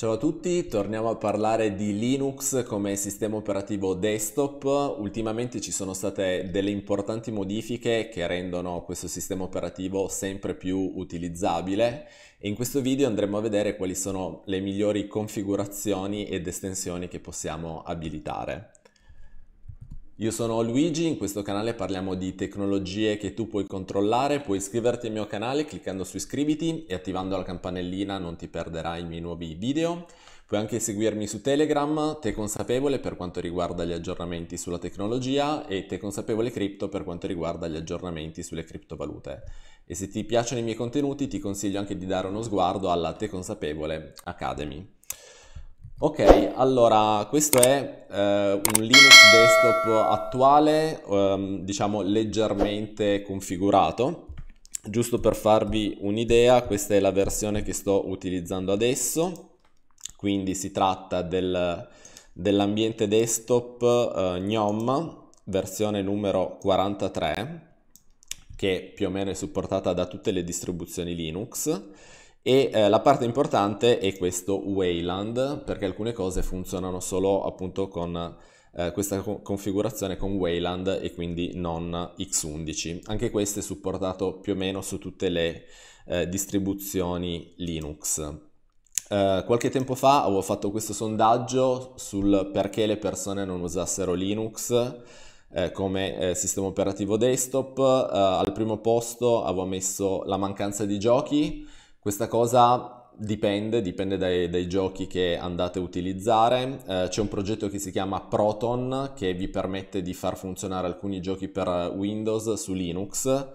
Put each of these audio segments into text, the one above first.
Ciao a tutti, torniamo a parlare di Linux come sistema operativo desktop. Ultimamente ci sono state delle importanti modifiche che rendono questo sistema operativo sempre più utilizzabile e in questo video andremo a vedere quali sono le migliori configurazioni ed estensioni che possiamo abilitare. Io sono Luigi, in questo canale parliamo di tecnologie che tu puoi controllare, puoi iscriverti al mio canale cliccando su iscriviti e attivando la campanellina non ti perderai i miei nuovi video. Puoi anche seguirmi su Telegram, Te Consapevole per quanto riguarda gli aggiornamenti sulla tecnologia e Te Consapevole Crypto per quanto riguarda gli aggiornamenti sulle criptovalute. E se ti piacciono i miei contenuti ti consiglio anche di dare uno sguardo alla Te Consapevole Academy. Ok, allora questo è eh, un Linux desktop attuale, ehm, diciamo leggermente configurato. Giusto per farvi un'idea, questa è la versione che sto utilizzando adesso, quindi si tratta del, dell'ambiente desktop eh, GNOME versione numero 43, che più o meno è supportata da tutte le distribuzioni Linux e eh, la parte importante è questo Wayland, perché alcune cose funzionano solo appunto con eh, questa co- configurazione con Wayland e quindi non X11. Anche questo è supportato più o meno su tutte le eh, distribuzioni Linux. Uh, qualche tempo fa avevo fatto questo sondaggio sul perché le persone non usassero Linux eh, come eh, sistema operativo desktop. Uh, al primo posto avevo messo la mancanza di giochi, questa cosa dipende, dipende dai, dai giochi che andate a utilizzare. Eh, c'è un progetto che si chiama Proton che vi permette di far funzionare alcuni giochi per Windows su Linux.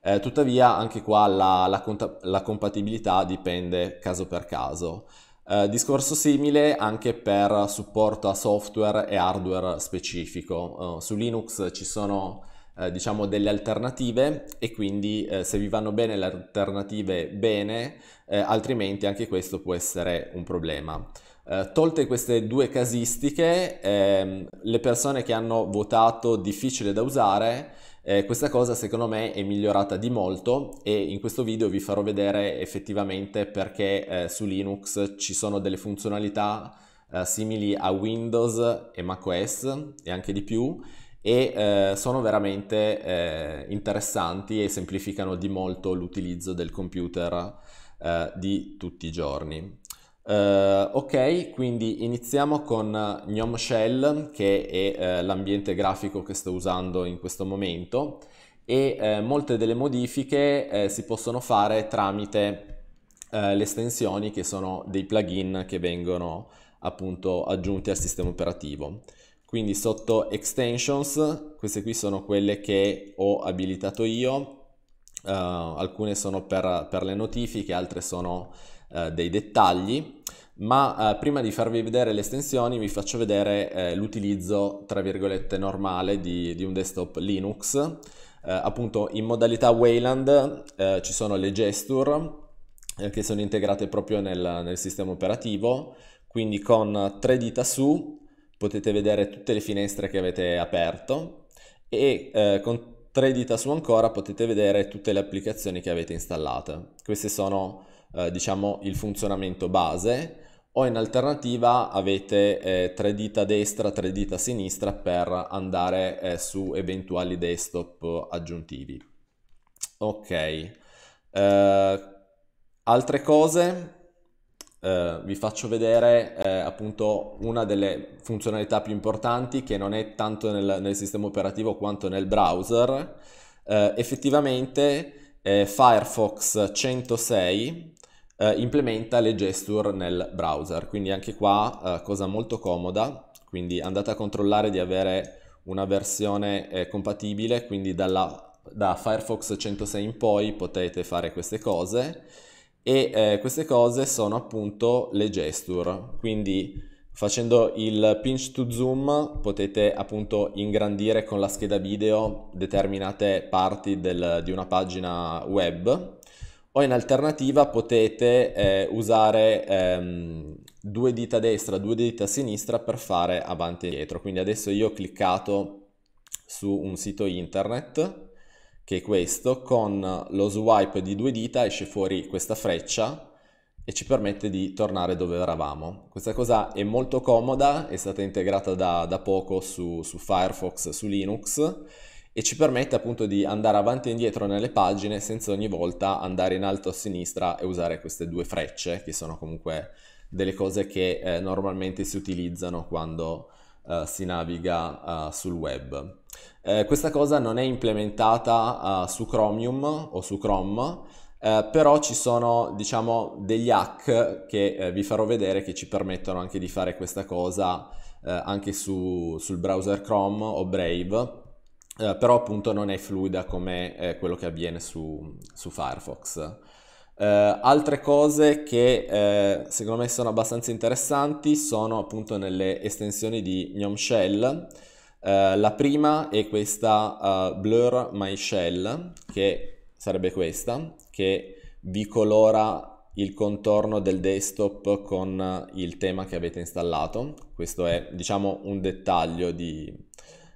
Eh, tuttavia anche qua la, la, conta- la compatibilità dipende caso per caso. Uh, discorso simile anche per supporto a software e hardware specifico. Uh, su Linux ci sono eh, diciamo delle alternative e quindi eh, se vi vanno bene le alternative bene, eh, altrimenti anche questo può essere un problema. Eh, tolte queste due casistiche, ehm, le persone che hanno votato difficile da usare, eh, questa cosa secondo me è migliorata di molto e in questo video vi farò vedere effettivamente perché eh, su Linux ci sono delle funzionalità simili a Windows e macOS e anche di più e eh, sono veramente eh, interessanti e semplificano di molto l'utilizzo del computer eh, di tutti i giorni. Uh, ok, quindi iniziamo con Gnome Shell, che è uh, l'ambiente grafico che sto usando in questo momento e uh, molte delle modifiche si possono fare tramite le estensioni che sono dei plugin che vengono appunto aggiunti al sistema operativo quindi sotto extensions queste qui sono quelle che ho abilitato io Uh, alcune sono per, per, le notifiche, altre sono uh, dei dettagli, ma uh, prima di farvi vedere le estensioni vi faccio vedere l'utilizzo, tra virgolette, normale di, di un desktop Linux. appunto in modalità Wayland ci sono le gesture che sono integrate proprio nel, nel sistema operativo, quindi con tre dita su potete vedere tutte le finestre che avete aperto e eh, con tre dita su ancora potete vedere tutte le applicazioni che avete installate. Queste sono eh, diciamo il funzionamento base o in alternativa avete eh, tre dita destra, tre dita sinistra per andare eh, su eventuali desktop aggiuntivi. Ok, eh, altre cose eh, vi faccio vedere eh, appunto una delle funzionalità più importanti che non è tanto nel, nel sistema operativo quanto nel browser. Eh, effettivamente eh, Firefox 106 eh, implementa le gesture nel browser, quindi anche qua cosa molto comoda, quindi andate a controllare di avere una versione compatibile, quindi dalla, da Firefox 106 in poi potete fare queste cose e eh, queste cose sono appunto le gesture, quindi facendo il pinch to zoom potete appunto ingrandire con la scheda video determinate parti del, di una pagina web o in alternativa potete eh, usare ehm, due dita destra, due dita sinistra per fare avanti e indietro. Quindi adesso io ho cliccato su un sito internet che è questo, con lo swipe di due dita esce fuori questa freccia e ci permette di tornare dove eravamo. Questa cosa è molto comoda, è stata integrata da, da poco su, su Firefox, su Linux e ci permette appunto di andare avanti e indietro nelle pagine senza ogni volta andare in alto a sinistra e usare queste due frecce che sono comunque delle cose che eh, normalmente si utilizzano quando uh, si naviga uh, sul web. Eh, questa cosa non è implementata eh, su Chromium o su Chrome, eh, però ci sono diciamo degli hack che eh, vi farò vedere che ci permettono anche di fare questa cosa eh, anche su, sul browser Chrome o Brave però appunto non è fluida come quello che avviene su, su Firefox. Eh, altre cose che eh, secondo me sono abbastanza interessanti sono appunto nelle estensioni di Gnome Shell. Eh, la prima è questa uh, Blur My Shell, che sarebbe questa, che vi colora il contorno del desktop con eh, il tema che avete installato. Questo è, diciamo, un dettaglio di,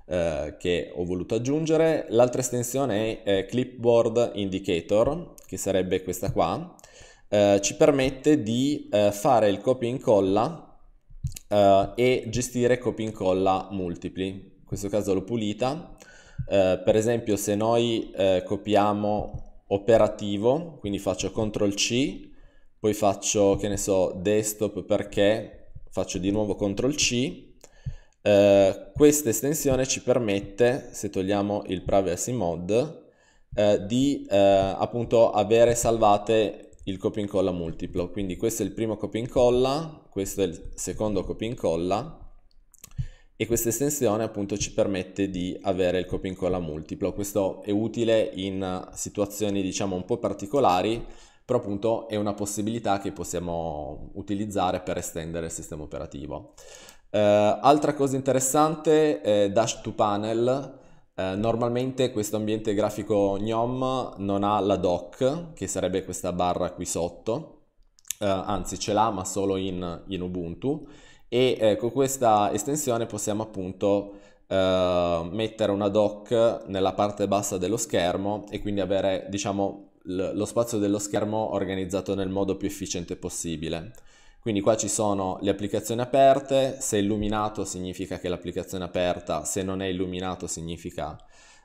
eh, che ho voluto aggiungere. L'altra estensione è eh, Clipboard Indicator, che sarebbe questa qua, eh, ci permette di eh, fare il copia e incolla eh, e gestire copia e incolla multipli. In questo caso l'ho pulita. Eh, per esempio se noi eh, copiamo operativo, quindi faccio CTRL C, poi faccio, che ne so, desktop perché, faccio di nuovo CTRL C, eh, questa estensione ci permette, se togliamo il privacy mode, eh, di eh, appunto avere salvate il copia e incolla multiplo. Quindi questo è il primo copia e incolla, questo è il secondo copia e incolla e questa estensione appunto ci permette di avere il copia e incolla multiplo. Questo è utile in situazioni diciamo un po' particolari, però appunto è una possibilità che possiamo utilizzare per estendere il sistema operativo. Eh, altra cosa interessante, è dash to panel, eh, normalmente questo ambiente grafico GNOME non ha la doc, che sarebbe questa barra qui sotto, eh, anzi ce l'ha ma solo in, in Ubuntu, e eh, con questa estensione possiamo appunto eh, mettere una doc nella parte bassa dello schermo e quindi avere diciamo lo spazio dello schermo organizzato nel modo più efficiente possibile. Quindi qua ci sono le applicazioni aperte, se illuminato significa che l'applicazione è aperta, se non è illuminato significa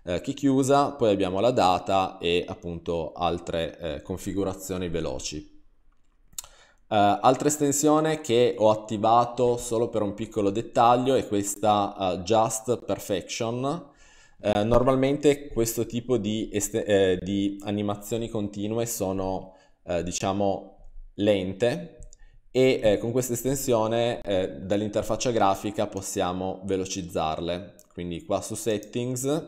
eh, che è chiusa, poi abbiamo la data e appunto altre eh, configurazioni veloci. Uh, altra estensione che ho attivato solo per un piccolo dettaglio è questa uh, Just Perfection. Uh, normalmente questo tipo di, eh, di animazioni continue sono, diciamo, lente, e eh, con questa estensione eh, dall'interfaccia grafica possiamo velocizzarle. Quindi qua su settings,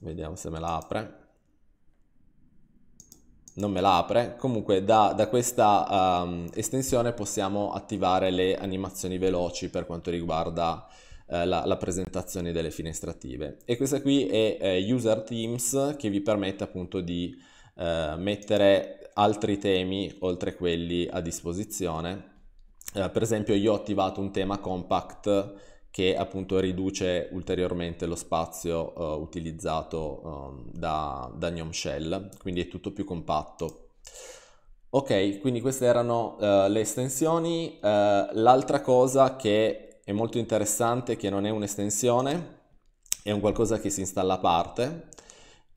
vediamo se me la apre, non me la apre, comunque da, da questa um, estensione possiamo attivare le animazioni veloci per quanto riguarda eh, la, la, presentazione delle finestre attive. E questa qui è eh, User Teams che vi permette appunto di eh, mettere altri temi oltre quelli a disposizione. Eh, per esempio io ho attivato un tema compact che appunto riduce ulteriormente lo spazio eh, utilizzato eh, da, da Gnome Shell, quindi è tutto più compatto. Ok, quindi queste erano eh, le estensioni. Eh, l'altra cosa che è molto interessante, che non è un'estensione, è un qualcosa che si installa a parte,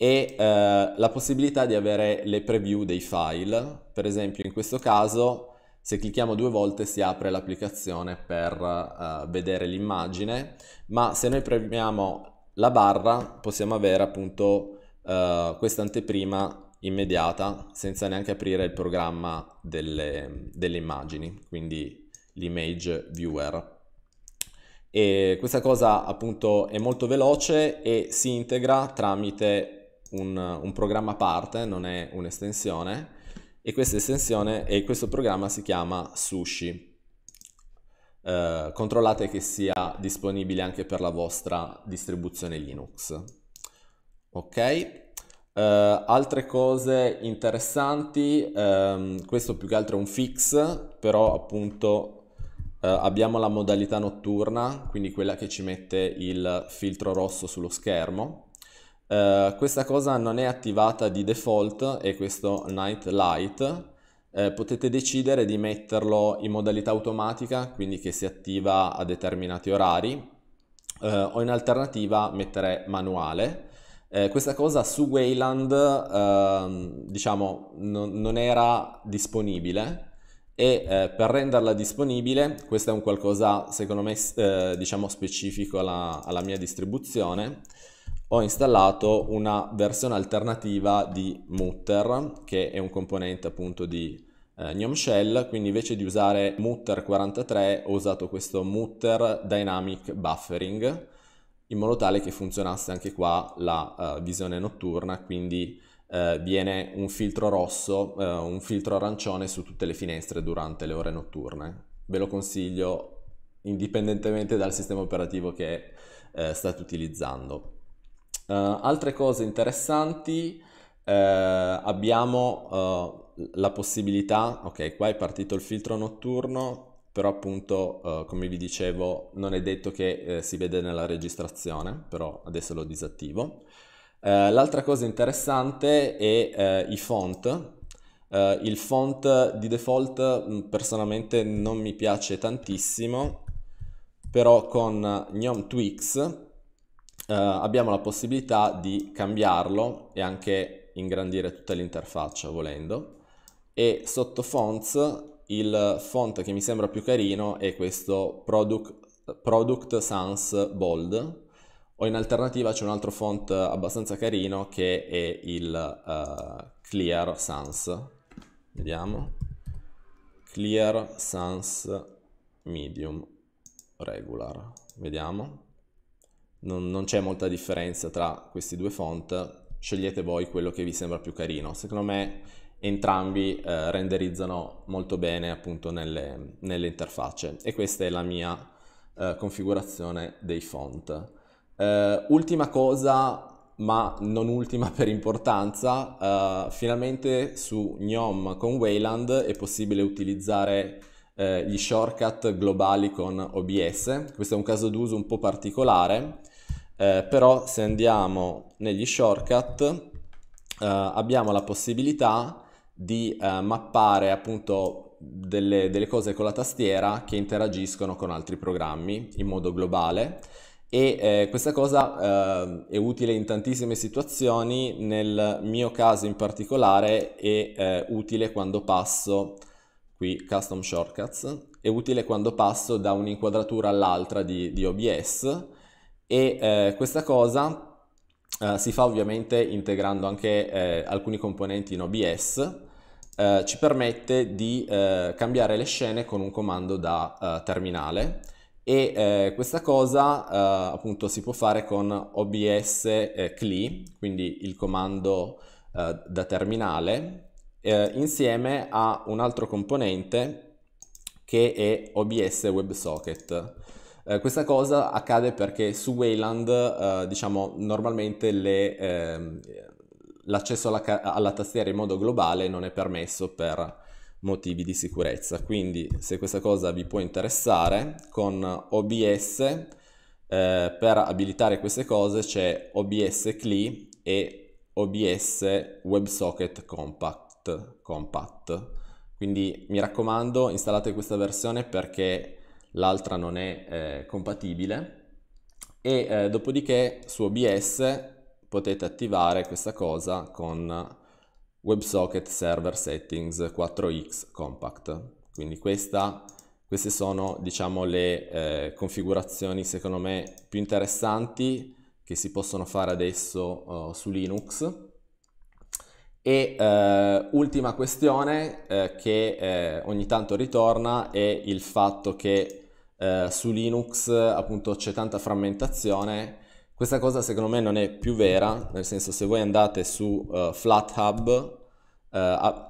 e eh, la possibilità di avere le preview dei file. Per esempio in questo caso se clicchiamo due volte si apre l'applicazione per eh, vedere l'immagine, ma se noi premiamo la barra possiamo avere appunto eh, questa anteprima immediata senza neanche aprire il programma delle, delle immagini, quindi l'image viewer. E questa cosa appunto è molto veloce e si integra tramite un, un programma a parte, non è un'estensione, e questa estensione e questo programma si chiama Sushi. Uh, controllate che sia disponibile anche per la vostra distribuzione Linux. Ok? Uh, altre cose interessanti, um, questo più che altro è un fix, però appunto uh, abbiamo la modalità notturna, quindi quella che ci mette il filtro rosso sullo schermo. Eh, questa cosa non è attivata di default e questo night light uh, potete decidere di metterlo in modalità automatica quindi che si attiva a determinati orari uh, o in alternativa mettere manuale questa cosa su Wayland ehm, diciamo non, non era disponibile e eh, per renderla disponibile, questo è un qualcosa secondo me eh, diciamo specifico alla, alla mia distribuzione, ho installato una versione alternativa di Mutter, che è un componente appunto di eh, Gnome Shell, quindi invece di usare Mutter 43 ho usato questo Mutter Dynamic Buffering, in modo tale che funzionasse anche qua la uh, visione notturna, quindi uh, viene un filtro rosso, uh, un filtro arancione su tutte le finestre durante le ore notturne. Ve lo consiglio indipendentemente dal sistema operativo che state utilizzando. Uh, altre cose interessanti, eh, abbiamo uh, la possibilità, ok qua è partito il filtro notturno, però appunto uh, come vi dicevo non è detto che eh, si vede nella registrazione, però adesso lo disattivo. l'altra cosa interessante è i font, Uh, il font di default mm, personalmente non mi piace tantissimo, però con Gnome Twix eh, abbiamo la possibilità di cambiarlo e anche ingrandire tutta l'interfaccia volendo e sotto fonts il font che mi sembra più carino è questo Product, Product Sans Bold o in alternativa c'è un altro font abbastanza carino che è il uh, Clear Sans vediamo Clear Sans Medium Regular vediamo non, non, c'è molta differenza tra questi due font, scegliete voi quello che vi sembra più carino. Secondo me entrambi eh, renderizzano molto bene appunto nelle, nelle, interfacce e questa è la mia eh, configurazione dei font. Eh, ultima cosa ma non ultima per importanza, eh, finalmente su GNOME con Wayland è possibile utilizzare eh, gli shortcut globali con OBS. Questo è un caso d'uso un po' particolare eh, però se andiamo negli shortcut eh, abbiamo la possibilità di eh, mappare appunto delle, delle cose con la tastiera che interagiscono con altri programmi in modo globale e eh, questa cosa eh, è utile in tantissime situazioni, nel mio caso in particolare è eh, utile quando passo, qui custom shortcuts, è utile quando passo da un'inquadratura all'altra di, di OBS e eh, questa cosa Uh, si fa ovviamente integrando anche eh, alcuni componenti in OBS, uh, eh, ci permette di uh, cambiare le scene con un comando da terminale e questa cosa appunto si può fare con OBS eh, CLI, quindi il comando da terminale, insieme a un altro componente che è OBS WebSocket. Eh, questa cosa accade perché su Wayland, eh, diciamo, normalmente le, eh, l'accesso alla, ca- alla, tastiera in modo globale non è permesso per motivi di sicurezza. Quindi se questa cosa vi può interessare, con OBS eh, per abilitare queste cose c'è OBS CLI e OBS WebSocket Compact. Compact. Quindi mi raccomando, installate questa versione perché l'altra non è eh, compatibile e eh, dopodiché su OBS potete attivare questa cosa con WebSocket Server Settings 4x Compact. Quindi questa, queste sono diciamo, le eh, configurazioni secondo me più interessanti che si possono fare adesso uh, su Linux. E eh, ultima questione eh, che eh, ogni tanto ritorna è il fatto che eh, su Linux appunto c'è tanta frammentazione. Questa cosa secondo me non è più vera, nel senso se voi andate su uh, FlatHub, Uh,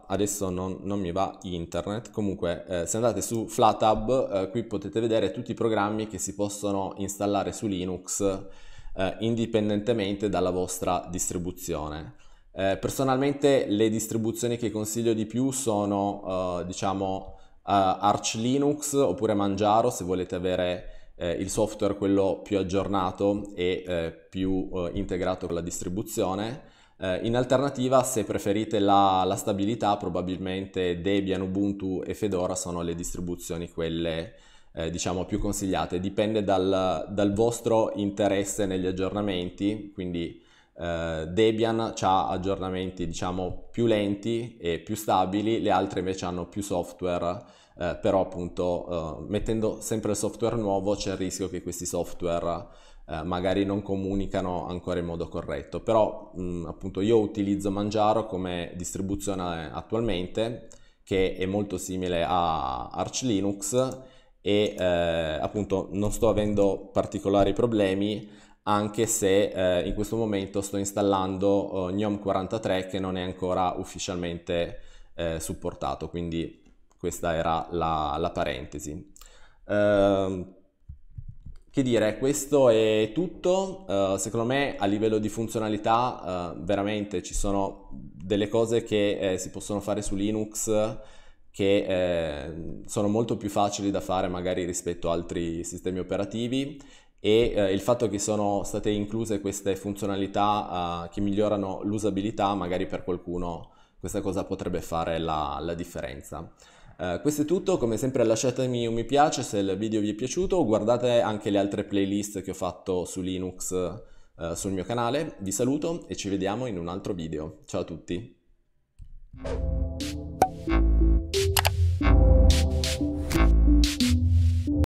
adesso non, non, mi va internet, comunque eh, se andate su FlatHub eh, qui potete vedere tutti i programmi che si possono installare su Linux eh, indipendentemente dalla vostra distribuzione. Eh, personalmente le distribuzioni che consiglio di più sono diciamo eh, Arch Linux oppure Manjaro se volete avere eh, il software quello più aggiornato e eh, più eh, integrato con la distribuzione. Eh, in alternativa, se preferite la, la, stabilità, probabilmente Debian, Ubuntu e Fedora sono le distribuzioni quelle eh, diciamo più consigliate. Dipende dal, dal, vostro interesse negli aggiornamenti, quindi Uh, Debian ha aggiornamenti diciamo più lenti e più stabili, le altre invece hanno più software, uh, però appunto uh, mettendo sempre il software nuovo c'è il rischio che questi software magari non comunicano ancora in modo corretto, però mh, mm, appunto io utilizzo Mangiaro come distribuzione attualmente che è molto simile a Arch Linux e appunto non sto avendo particolari problemi anche se eh, in questo momento sto installando eh, GNOME 43 che non è ancora ufficialmente eh, supportato, quindi questa era la, la parentesi. Ehm, che dire, questo è tutto, eh, secondo me a livello di funzionalità eh, veramente ci sono delle cose che eh, si possono fare su Linux che eh, sono molto più facili da fare magari rispetto a altri sistemi operativi e eh, il fatto che sono state incluse queste funzionalità eh, che migliorano l'usabilità, magari per qualcuno questa cosa potrebbe fare la, la differenza. Eh, questo è tutto, come sempre lasciatemi un mi piace se il video vi è piaciuto, guardate anche le altre playlist che ho fatto su Linux eh, sul mio canale, vi saluto e ci vediamo in un altro video. Ciao a tutti!